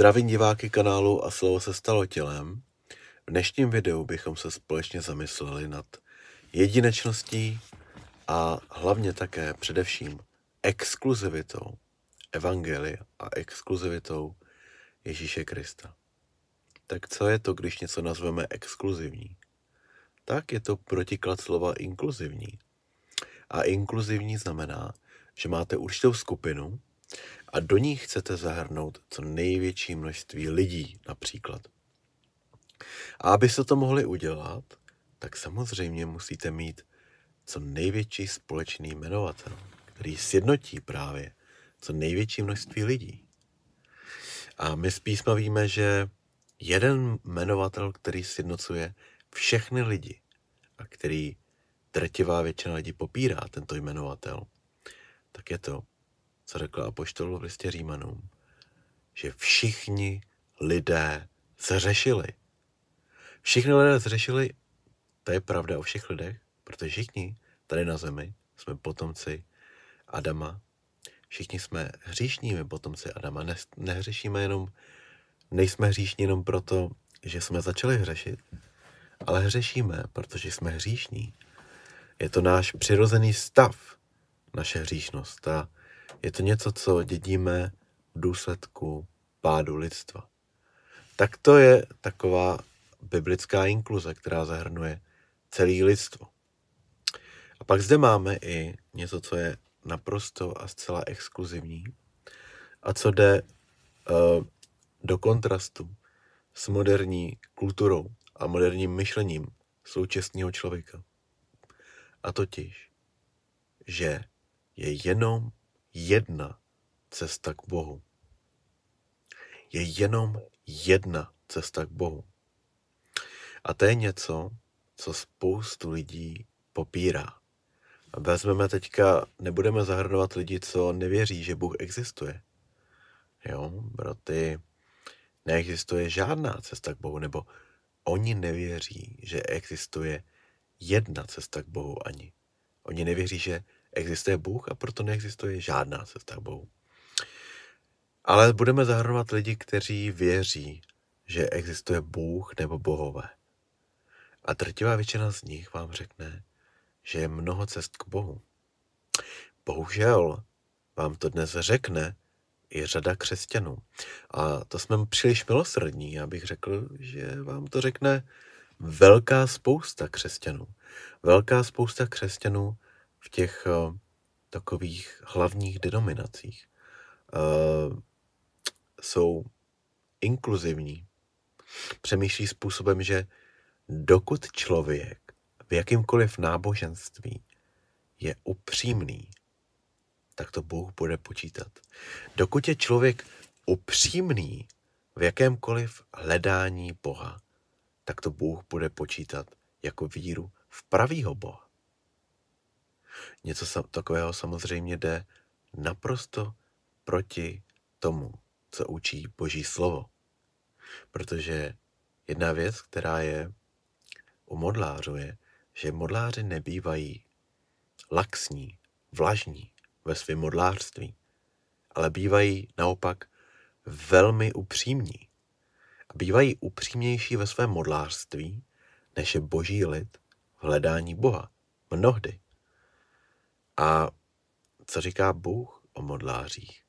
Zdravím diváky kanálu A slovo se stalo tělem. V dnešním videu bychom se společně zamysleli nad jedinečností a hlavně také především exkluzivitou Evangelia a exkluzivitou Ježíše Krista. Tak co je to, když něco nazveme exkluzivní? Tak je to protiklad slova inkluzivní. A inkluzivní znamená, že máte určitou skupinu, a do ní chcete zahrnout co největší množství lidí například. A aby se to mohli udělat, tak samozřejmě musíte mít co největší společný jmenovatel, který sjednotí právě co největší množství lidí. A my z písma víme, že jeden jmenovatel, který sjednocuje všechny lidi a který drtivá většina lidí popírá tento jmenovatel, tak je to co řekl Apoštol v listě Římanům, že všichni lidé zřešili. Všichni lidé zřešili, to je pravda o všech lidech, protože všichni tady na zemi jsme potomci Adama, všichni jsme hříšními potomci Adama, ne, nehřešíme jenom, nejsme hříšní jenom proto, že jsme začali hřešit, ale hřešíme, protože jsme hříšní. Je to náš přirozený stav, naše hříšnost. A je to něco, co dědíme v důsledku pádu lidstva. Tak to je taková biblická inkluze, která zahrnuje celý lidstvo. A pak zde máme i něco, co je naprosto a zcela exkluzivní a co jde uh, do kontrastu s moderní kulturou a moderním myšlením současného člověka. A totiž, že je jenom jedna cesta k Bohu. Je jenom jedna cesta k Bohu. A to je něco, co spoustu lidí popírá. Vezmeme teďka, nebudeme zahrnovat lidi, co nevěří, že Bůh existuje. Jo, pro ty neexistuje žádná cesta k Bohu, nebo oni nevěří, že existuje jedna cesta k Bohu ani. Oni nevěří, že existuje Bůh a proto neexistuje žádná cesta k Bohu. Ale budeme zahrnovat lidi, kteří věří, že existuje Bůh nebo bohové. A drtivá většina z nich vám řekne, že je mnoho cest k Bohu. Bohužel vám to dnes řekne i řada křesťanů. A to jsme příliš milosrdní, já bych řekl, že vám to řekne velká spousta křesťanů. Velká spousta křesťanů v těch eh, takových hlavních denominacích eh, jsou inkluzivní. Přemýšlí způsobem, že dokud člověk v jakýmkoliv náboženství je upřímný, tak to Bůh bude počítat. Dokud je člověk upřímný v jakémkoliv hledání Boha, tak to Bůh bude počítat jako víru v pravýho Boha. Něco takového samozřejmě jde naprosto proti tomu, co učí Boží slovo. Protože jedna věc, která je u modlářů, je, že modláři nebývají laxní, vlažní ve svém modlářství, ale bývají naopak velmi upřímní a bývají upřímnější ve svém modlářství, než je boží lid v hledání Boha. Mnohdy. A co říká Bůh o modlářích?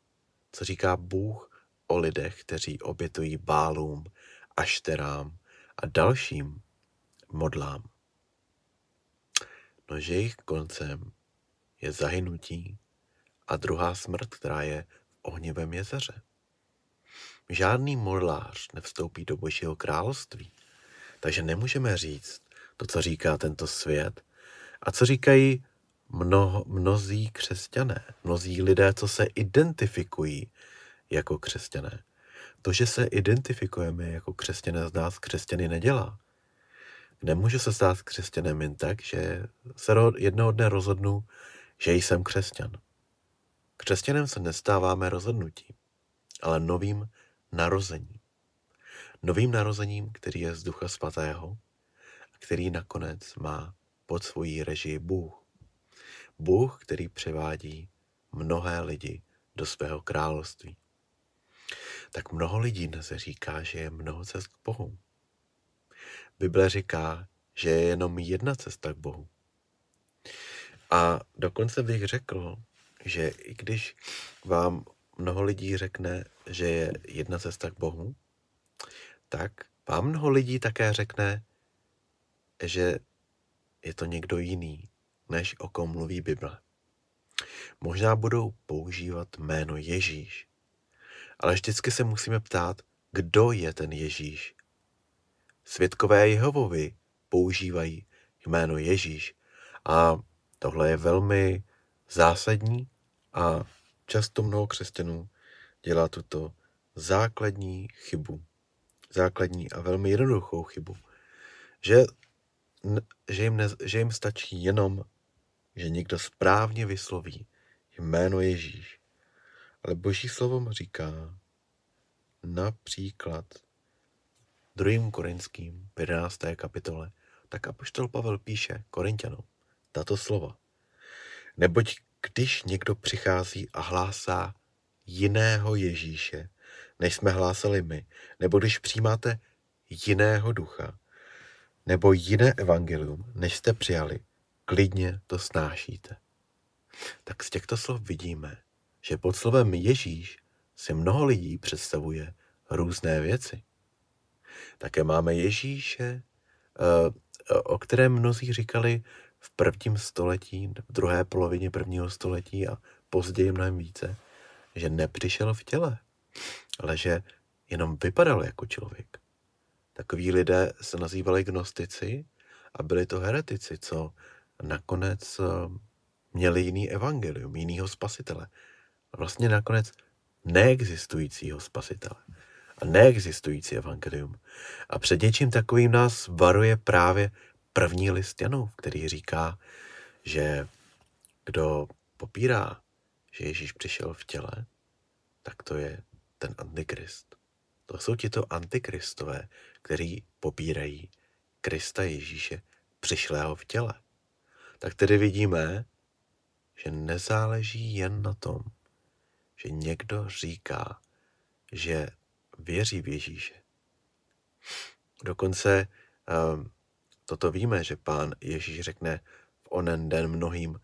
Co říká Bůh o lidech, kteří obětují bálům, ašterám a dalším modlám? No, že jejich koncem je zahynutí a druhá smrt, která je v ohnivém jezeře. Žádný modlář nevstoupí do božího království. Takže nemůžeme říct to, co říká tento svět a co říkají mnoho, mnozí křesťané, mnozí lidé, co se identifikují jako křesťané. To, že se identifikujeme jako křesťané, z nás křesťany nedělá. Nemůžu se stát křesťanem jen tak, že se jednoho dne rozhodnu, že jsem křesťan. Křesťanem se nestáváme rozhodnutím, ale novým narození. Novým narozením, který je z Ducha Svatého a který nakonec má pod svojí režii Bůh. Bůh, který převádí mnohé lidi do svého království. Tak mnoho lidí dnes říká, že je mnoho cest k Bohu. Bible říká, že je jenom jedna cesta k Bohu. A dokonce bych řekl, že i když vám mnoho lidí řekne, že je jedna cesta k Bohu, tak vám mnoho lidí také řekne, že je to někdo jiný, než o kom mluví Bible. Možná budou používat jméno Ježíš, ale vždycky se musíme ptát, kdo je ten Ježíš. Světkové Jehovovi používají jméno Ježíš a tohle je velmi zásadní a často mnoho křesťanů dělá tuto základní chybu. Základní a velmi jednoduchou chybu. Že, že, jim, ne, že jim stačí jenom, že někdo správně vysloví jméno Ježíš. Ale Boží slovo říká například 2. Korinským 11. kapitole, tak apoštol Pavel píše Korintianům tato slova. Neboť když někdo přichází a hlásá jiného Ježíše, než jsme hlásali my, nebo když přijímáte jiného ducha, nebo jiné evangelium, než jste přijali, klidně to snášíte. Tak z těchto slov vidíme, že pod slovem Ježíš si mnoho lidí představuje různé věci. Také máme Ježíše, eh, eh, o kterém mnozí říkali, v prvním století, v druhé polovině prvního století a později mnohem více, že nepřišel v těle, ale že jenom vypadal jako člověk. Takoví lidé se nazývali gnostici a byli to heretici, co nakonec eh, měli jiný evangelium, jinýho spasitele. Vlastně nakonec neexistujícího spasitele a neexistující evangelium. A před něčím takovým nás varuje právě první list Janův, který říká, že kdo popírá, že Ježíš přišel v těle, tak to je ten antikrist. To jsou tito antikristové, kteří popírají Krista Ježíše přišlého v těle. Tak tedy vidíme, že nezáleží jen na tom, že někdo říká, že věří v Ježíše. Dokonce um, Toto víme, že pán Ježíš řekne v onen den mnohým,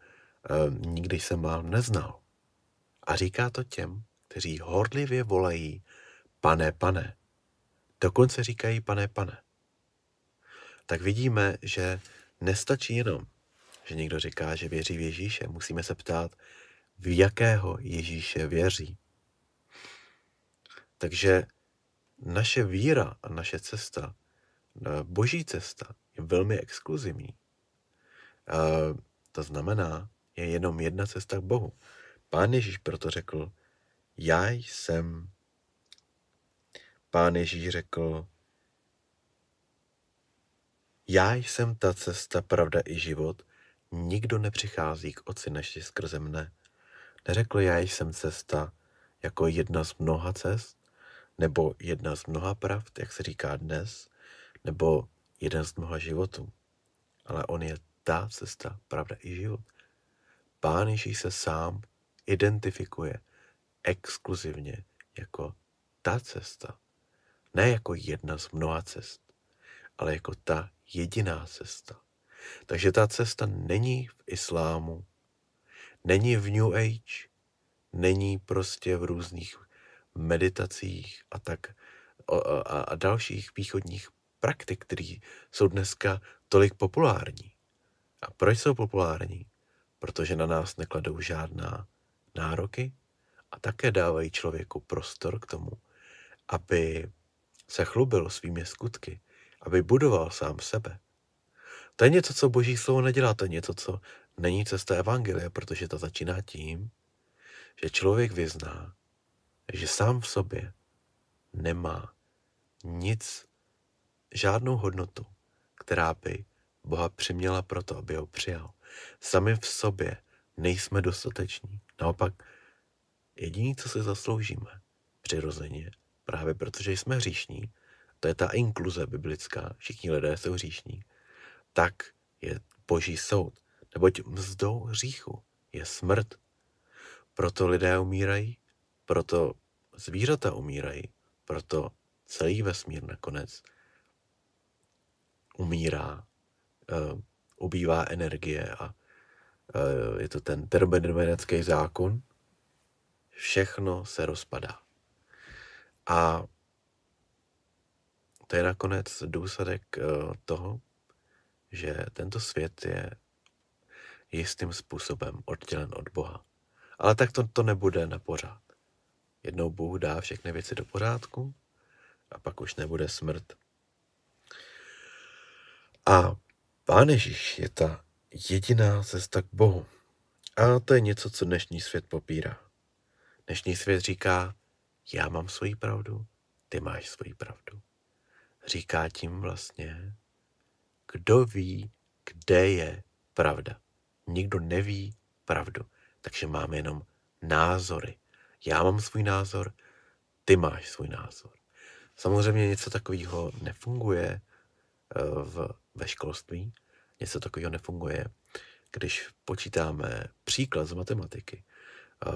ehm, nikdy jsem vám neznal. A říká to těm, kteří horlivě volají, pane, pane. Dokonce říkají, pane, pane. Tak vidíme, že nestačí jenom, že někdo říká, že věří v Ježíše. Musíme se ptát, v jakého Ježíše věří. Takže naše víra a naše cesta Eh, boží cesta je velmi exkluzivní. Eh, to znamená, je jenom jedna cesta k Bohu. Pán Ježíš proto řekl, já jsem. Pán Ježíš řekl, já jsem ta cesta, pravda i život, nikdo nepřichází k oci naši skrze mne. Neřekl já jsem cesta jako jedna z mnoha cest, nebo jedna z mnoha pravd, jak se říká dnes, nebo jeden z mnoha životů. Ale on je ta cesta, pravda i život. Pán Ježíš se sám identifikuje exkluzivně jako ta cesta. Ne jako jedna z mnoha cest, ale jako ta jediná cesta. Takže ta cesta není v islámu, není v New Age, není prostě v různých meditacích a tak a, a, a dalších východních praktik, které jsou dneska tolik populární. A proč jsou populární? Protože na nás nekladou žádná nároky a také dávají člověku prostor k tomu, aby se chlubil svými skutky, aby budoval sám sebe. To je něco, co boží slovo nedělá, to je něco, co není cesta evangelie, protože to začíná tím, že člověk vyzná, že sám v sobě nemá nic žádnou hodnotu, která by Boha přiměla proto, aby ho přijal. Sami v sobě nejsme dostateční. Naopak, jediné, co si zasloužíme, přirozeně, právě protože jsme hříšní, to je ta inkluze biblická, všichni lidé jsou hříšní, tak je boží soud, neboť mzdou hříchu je smrt. Proto lidé umírají, proto zvířata umírají, proto celý vesmír nakonec umírá, uh, ubývá energie a uh, je to ten termodynamický zákon, všechno se rozpadá. A to je nakonec důsledek uh, toho, že tento svět je jistým způsobem oddělen od Boha. Ale tak to, to nebude na pořád. Jednou Bůh dá všechny věci do pořádku a pak už nebude smrt, a Pán Ježíš je ta jediná cesta k Bohu. A to je něco, co dnešní svět popírá. Dnešní svět říká, já mám svoji pravdu, ty máš svoji pravdu. Říká tím vlastně, kdo ví, kde je pravda. Nikdo neví pravdu, takže máme jenom názory. Já mám svůj názor, ty máš svůj názor. Samozřejmě něco takového nefunguje eh, v ve školství něco takového nefunguje. Když počítáme příklad z matematiky,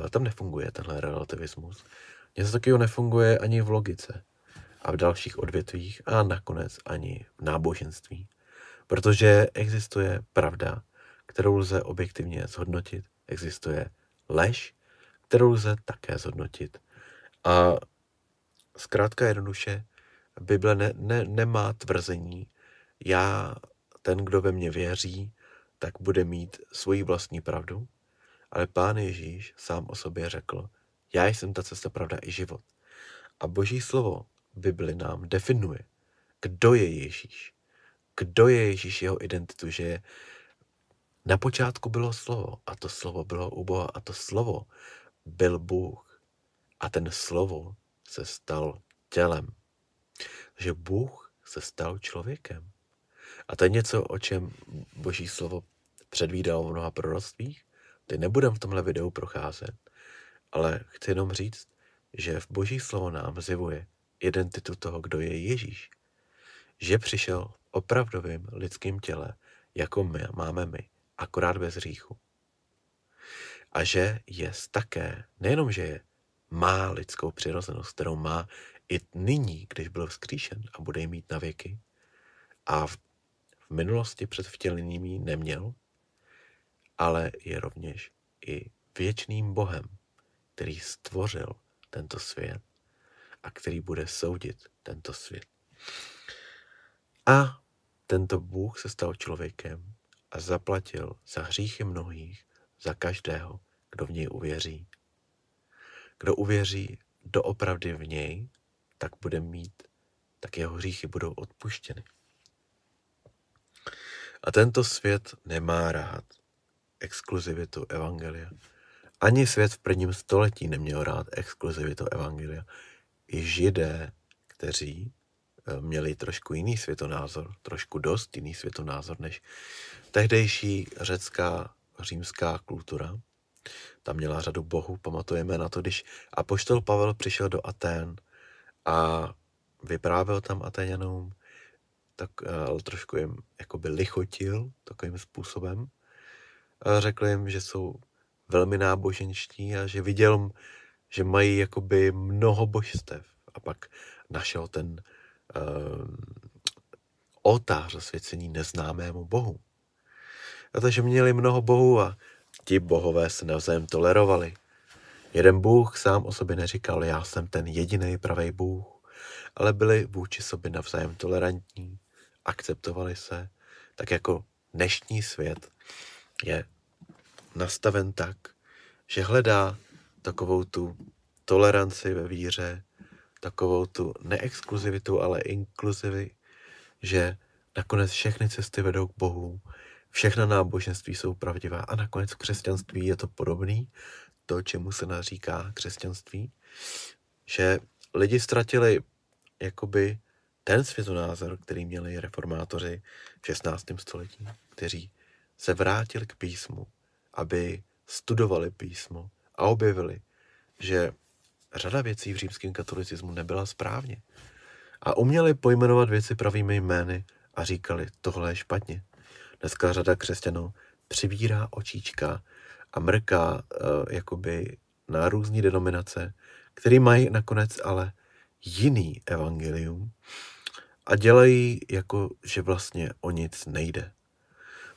tam nefunguje tenhle relativismus. Něco takového nefunguje ani v logice a v dalších odvětvích a nakonec ani v náboženství. Protože existuje pravda, kterou lze objektivně zhodnotit, existuje lež, kterou lze také zhodnotit. A zkrátka jednoduše, Bible ne, ne, nemá tvrzení, já, ten, kdo ve mě věří, tak bude mít svoji vlastní pravdu, ale pán Ježíš sám o sobě řekl, já jsem ta cesta, pravda i život. A boží slovo Bibli nám definuje, kdo je Ježíš, kdo je Ježíš, jeho identitu, že je na počátku bylo slovo a to slovo bylo u Boha a to slovo byl Bůh a ten slovo se stal tělem. Že Bůh se stal člověkem. A to je něco, o čem Boží slovo předvídalo v mnoha proroctvích. Teď nebudem v tomhle videu procházet, ale chci jenom říct, že v Boží slovo nám zjevuje identitu toho, kdo je Ježíš. Že přišel v opravdovým lidským těle, jako my máme my, akorát bez říchu. A že je také, nejenom, že je, má lidskou přirozenost, kterou má i nyní, když byl vzkříšen a bude ji mít na věky. A v minulosti před vtělením neměl, ale je rovněž i věčným Bohem, který stvořil tento svět a který bude soudit tento svět. A tento Bůh se stal člověkem a zaplatil za hříchy mnohých, za každého, kdo v něj uvěří. Kdo uvěří doopravdy v něj, tak bude mít, tak jeho hříchy budou odpuštěny. A tento svět nemá rád exkluzivitu Evangelia. Ani svět v prvním století neměl rád exkluzivitu Evangelia. I židé, kteří eh, měli trošku jiný světonázor, trošku dost jiný světonázor než tehdejší řecká římská kultura. Tam měla řadu bohů. Pamatujeme na to, když apoštol Pavel přišel do Atén a vyprávěl tam Atenianům, tak uh, trošku jim jakoby lichotil takovým způsobem. A řekl jim, že jsou velmi náboženští a že viděl, že mají jakoby mnoho božstev. A pak našel ten uh, oltář zasvěcení neznámému bohu. A takže měli mnoho bohů a ti bohové se navzájem tolerovali. Jeden bůh sám o sobě neříkal, já jsem ten jediný pravý bůh, ale byli vůči sobě navzájem tolerantní akceptovali se, tak jako dnešní svět je nastaven tak, že hledá takovou tu toleranci ve víře, takovou tu neexkluzivitu, ale inkluzivy, že nakonec všechny cesty vedou k Bohu, všechna náboženství jsou pravdivá a nakonec v křesťanství je to podobný, to, čemu se naříká křesťanství, že lidi ztratili jakoby ten světonázor, který měli reformátoři v 16. století, kteří se vrátili k písmu, aby studovali písmo a objevili, že řada věcí v římském katolicismu nebyla správně. A uměli pojmenovat věci pravými jmény a říkali, tohle je špatně. Dneska řada křesťanů přivírá očíčka a mrká uh, jakoby na různé denominace, které mají nakonec ale jiný evangelium, a dělají, jako že vlastně o nic nejde.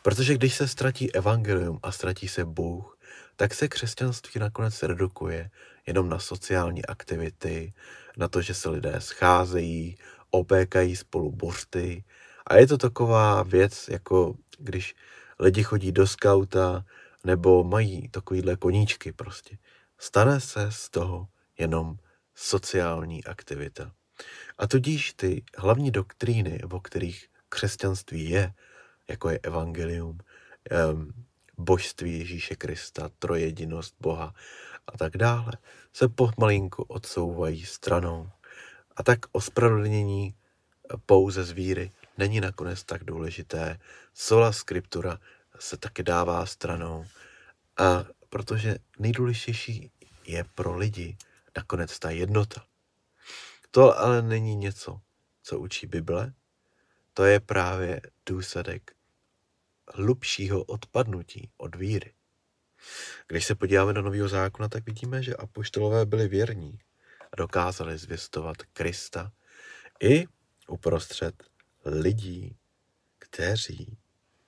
Protože když se ztratí evangelium a ztratí se Bůh, tak se křesťanství nakonec redukuje jenom na sociální aktivity, na to, že se lidé scházejí, opékají spolu bořty. A je to taková věc, jako když lidi chodí do skauta nebo mají takovýhle koníčky prostě. Stane se z toho jenom sociální aktivita. A tudíž ty hlavní doktríny, o kterých křesťanství je, jako je evangelium, božství Ježíše Krista, trojedinost Boha a tak dále, se pomalinku odsouvají stranou. A tak ospravedlnění pouze z víry není nakonec tak důležité. Sola skriptura se taky dává stranou, a protože nejdůležitější je pro lidi nakonec ta jednota. To ale není něco, co učí Bible, to je právě důsledek hlubšího odpadnutí od víry. Když se podíváme do Nového zákona, tak vidíme, že apoštolové byli věrní a dokázali zvěstovat Krista i uprostřed lidí, kteří,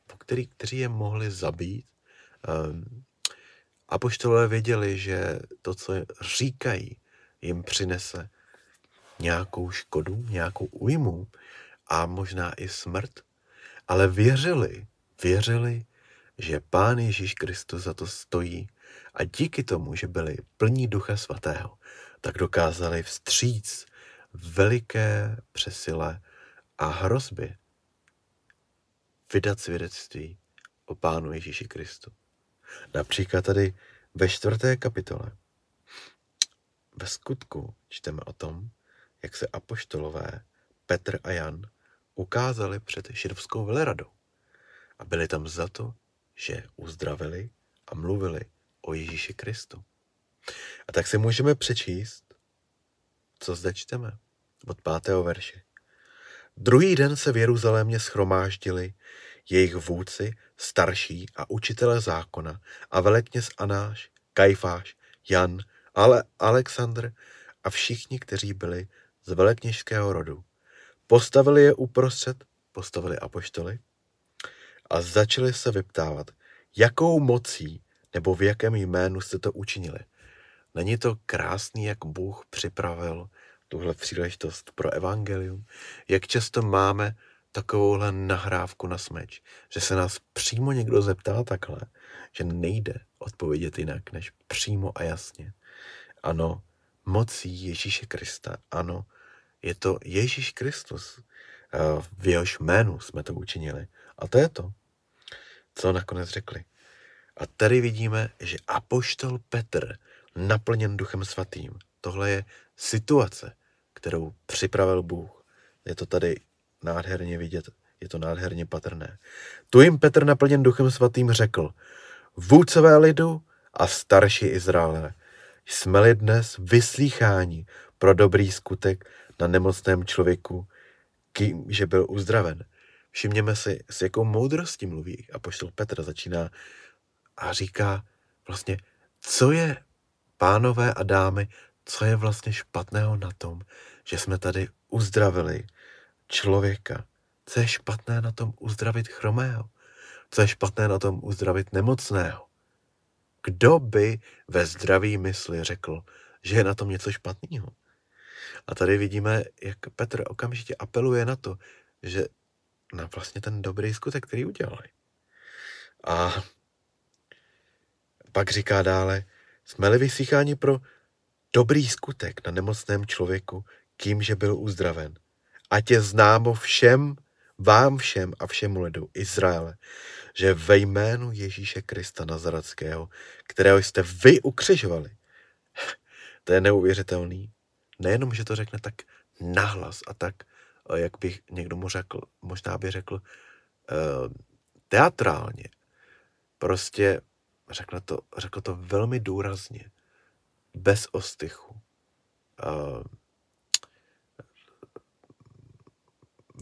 po který, kteří je mohli zabít. Um, apoštolové věděli, že to, co říkají, jim přinese nějakou škodu, nějakou újmu a možná i smrt, ale věřili, věřili, že Pán Ježíš Kristus za to stojí a díky tomu, že byli plní Ducha Svatého, tak dokázali vstříc veliké přesile a hrozby vydat svědectví o Pánu Ježíši Kristu. Například tady ve čtvrté kapitole ve skutku čteme o tom, jak se apoštolové Petr a Jan ukázali před židovskou veleradou a byli tam za to, že uzdravili a mluvili o Ježíši Kristu. A tak si můžeme přečíst, co zde čteme od pátého verše. Druhý den se v Jeruzalémě schromáždili jejich vůdci, starší a učitele zákona a velekněz Anáš, Kajfáš, Jan, ale Alexandr a všichni, kteří byli z velekněžského rodu. Postavili je uprostřed, postavili apoštoly a začali se vyptávat, jakou mocí nebo v jakém jménu jste to učinili. Není to krásný, jak Bůh připravil tuhle příležitost pro evangelium? Jak často máme takovouhle nahrávku na smeč, že se nás přímo někdo zeptá takhle, že nejde odpovědět jinak, než přímo a jasně. Ano, mocí Ježíše Krista. Ano, je to Ježíš Kristus. Eh, v jehož jménu jsme to učinili. A to je to, co nakonec řekli. A tady vidíme, že apoštol Petr, naplněn duchem svatým, tohle je situace, kterou připravil Bůh. Je to tady nádherně vidět, je to nádherně patrné. Tu jim Petr naplněn duchem svatým řekl, vůdcové lidu a starší Izraele, jsme-li dnes vyslýcháni pro dobrý skutek na nemocném člověku, kým, že byl uzdraven. Všimněme si, s jakou moudrostí mluví a poštol Petr začíná a říká vlastně, co je, pánové a dámy, co je vlastně špatného na tom, že jsme tady uzdravili člověka. Co je špatné na tom uzdravit chromého? Co je špatné na tom uzdravit nemocného? Kdo by ve zdraví mysli řekl, že je na tom něco špatného? A tady vidíme, jak Petr okamžitě apeluje na to, že na vlastně ten dobrý skutek, který udělali. A pak říká dále, jsme-li vysycháni pro dobrý skutek na nemocném člověku, kým že byl uzdraven. Ať je známo všem, vám všem a všemu lidu Izraele, že ve jménu Ježíše Krista nazradského, kterého jste vy ukřižovali, to je neuvěřitelný. Nejenom, že to řekne tak nahlas a tak, jak bych někdo mu řekl, možná by řekl eh, teatrálně. Prostě řekl to, řekl to velmi důrazně, bez ostychu. Eh,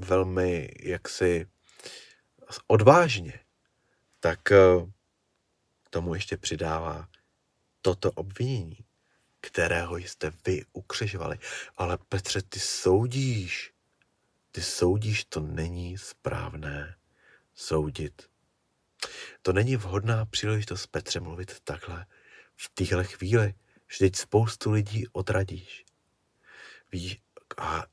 velmi jaksi odvážně tak eh, k tomu ještě přidává toto obvinění, kterého jste vy ukřižovali. Ale Petře, ty soudíš. Ty soudíš, to není správné soudit. To není vhodná příležitost Petře mluvit takhle. V téhle chvíli vždyť spoustu lidí odradíš. Víš, a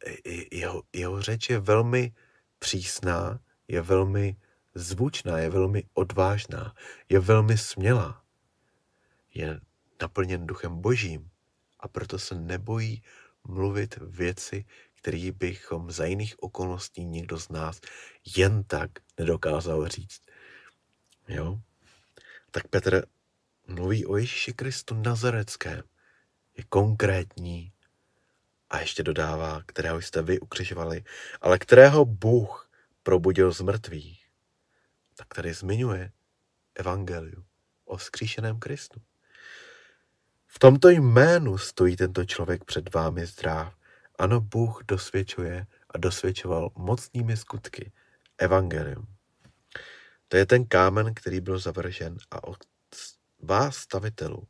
jeho, jeho řeč je velmi přísná, je velmi zvučná, je velmi odvážná, je velmi smělá. Je naplněn duchem božím a proto se nebojí mluvit věci, které bychom za jiných okolností nikdo z nás jen tak nedokázal říct. Jo? Tak Petr mluví o Ježíši Kristu Nazareckém. Je konkrétní a ještě dodává, kterého jste vy ukřižovali, ale kterého Bůh probudil z mrtvých tak tady zmiňuje evangeliu o vzkříšeném Kristu. V tomto jménu stojí tento člověk před vámi zdráv. Ano, Bůh dosvědčuje a dosvědčoval mocnými skutky evangelium. To je ten kámen, který byl zavržen a od vás stavitelů,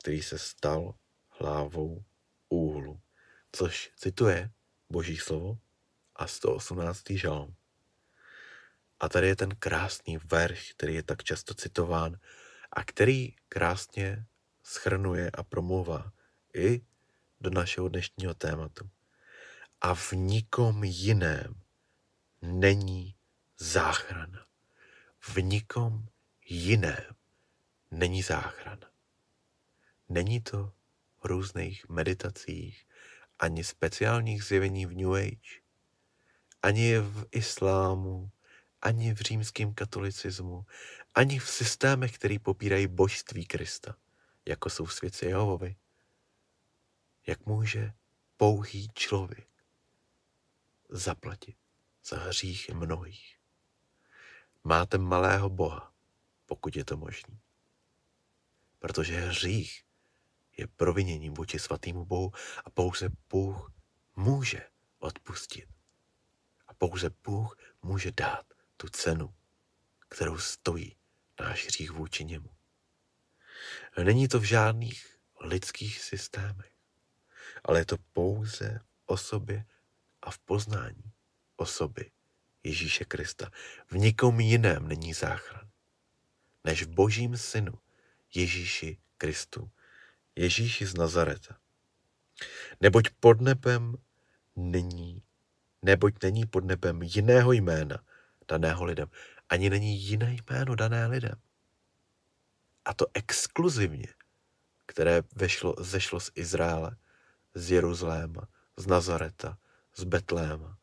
který se stal hlavou úhlu. Což cituje Boží slovo a 118. žalm. A tady je ten krásný verš, který je tak často citován a který krásně schrnuje a promluvá i do našeho dnešního tématu. A v nikom jiném není záchrana. V nikom jiném není záchrana. Není to v různých meditacích, ani speciálních zjevení v New Age, ani v islámu, ani v římském katolicismu, ani v systémech, který popírají božství Krista, jako jsou světci Jehovovi. Jak může pouhý člověk zaplatit za hřích mnohých? Máte malého Boha, pokud je to možné. Protože hřích je proviněním vůči svatému Bohu a pouze Bůh může odpustit. A pouze Bůh může dát tu cenu, kterou stojí náš hřích vůči němu. Není to v žádných lidských systémech, ale je to pouze v osobě a v poznání osoby Ježíše Krista. V nikom jiném není záchran, než v božím synu Ježíši Kristu, Ježíši z Nazareta. Neboť pod nebem není, neboť není pod nebem jiného jména, daného lidem. Ani není jiné jméno dané lidem. A to exkluzivně, které vešlo, zešlo z Izraele, z Jeruzaléma, z Nazareta, z Betléma.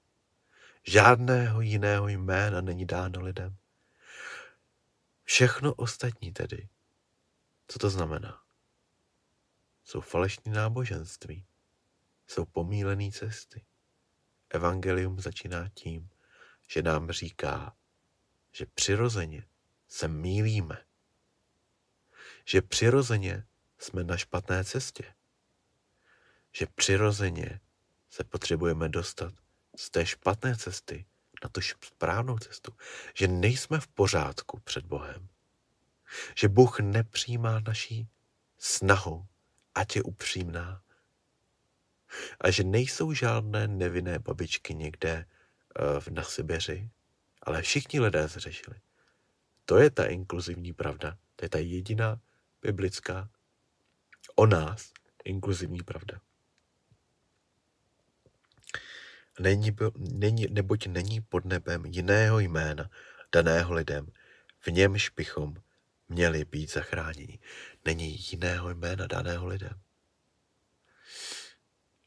Žádného jiného jména není dáno lidem. Všechno ostatní tedy. Co to znamená? Jsou falešní náboženství. Jsou pomílené cesty. Evangelium začíná tím, že nám říká, že přirozeně se mílíme, že přirozeně jsme na špatné cestě, že přirozeně se potřebujeme dostat z té špatné cesty na tu správnou cestu, že nejsme v pořádku před Bohem, že Bůh nepřijímá naší snahu, ať je upřímná, a že nejsou žádné nevinné babičky někde na Sibiři, ale všichni lidé zřešili. To je ta inkluzivní pravda, to je ta jediná biblická o nás inkluzivní pravda. Není, není, neboť není pod nebem jiného jména daného lidem, v němž bychom měli být zachráněni. Není jiného jména daného lidem.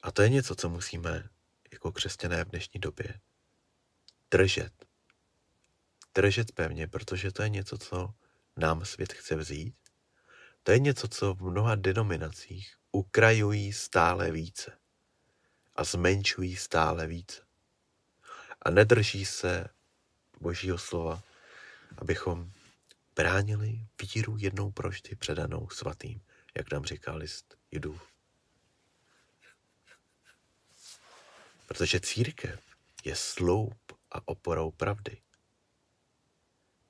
A to je něco, co musíme jako křesťané v dnešní době držet. Držet pevně, protože to je něco, co nám svět chce vzít. To je něco, co v mnoha denominacích ukrajují stále více a zmenšují stále více. A nedrží se Božího slova, abychom bránili víru jednou proždy předanou svatým, jak nám říká list Judův. Protože církev je sloup a oporou pravdy.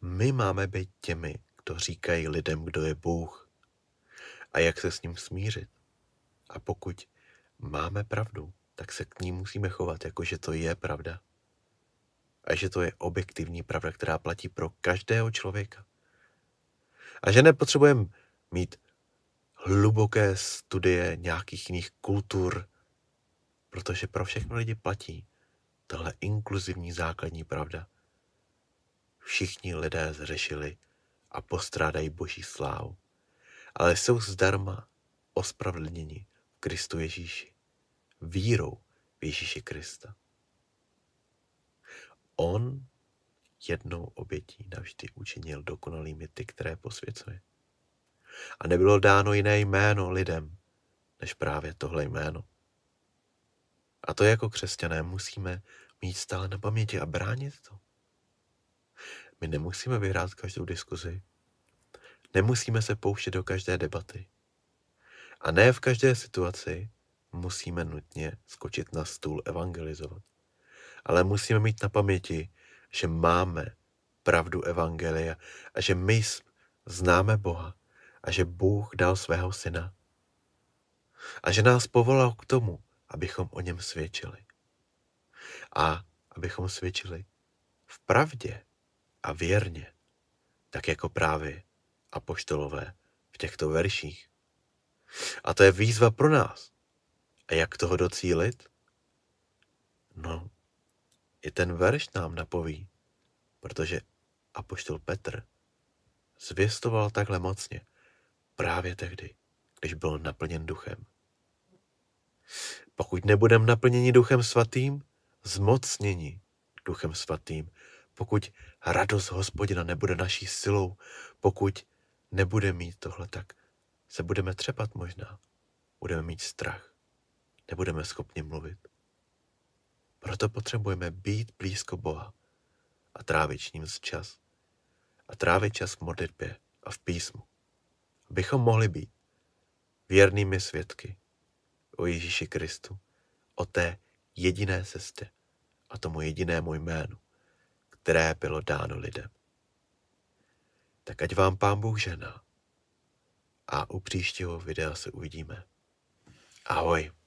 My máme být těmi, kdo říkají lidem, kdo je Bůh a jak se s ním smířit. A pokud máme pravdu, tak se k ní musíme chovat jako, že to je pravda. A že to je objektivní pravda, která platí pro každého člověka. A že nepotřebujeme mít hluboké studie nějakých jiných kultur, protože pro všechno lidi platí tahle inkluzivní základní pravda, všichni lidé zřešili a postrádají boží slávu, ale jsou zdarma ospravedlněni v Kristu Ježíši, vírou v Ježíši Krista. On jednou obětí navždy učinil dokonalými ty, které posvěcuje. A nebylo dáno jiné jméno lidem, než právě tohle jméno, a to jako křesťané musíme mít stále na paměti a bránit to. My nemusíme vyhrát každou diskuzi, nemusíme se pouštět do každé debaty. A ne v každé situaci musíme nutně skočit na stůl evangelizovat. Ale musíme mít na paměti, že máme pravdu evangelia a že my známe Boha a že Bůh dal svého syna. A že nás povolal k tomu, abychom o něm svědčili. A abychom svědčili v pravdě a věrně, tak jako právě apoštolové v těchto verších. A to je výzva pro nás. A jak toho docílit? No, i ten verš nám napoví, protože apoštol Petr zvěstoval takhle mocně právě tehdy, když byl naplněn duchem. Pokud nebudeme naplněni Duchem Svatým, zmocněni Duchem Svatým, pokud radost Hospodina nebude naší silou, pokud nebude mít tohle, tak se budeme třepat možná. Budeme mít strach. Nebudeme schopni mluvit. Proto potřebujeme být blízko Boha a trávit s ním čas. A trávit čas v modlitbě a v písmu. Abychom mohli být věrnými svědky o Ježíši Kristu, o té jediné cestě a tomu jedinému jménu, které bylo dáno lidem. Tak ať vám Pán Bůh žena a u příštího videa se uvidíme. Ahoj!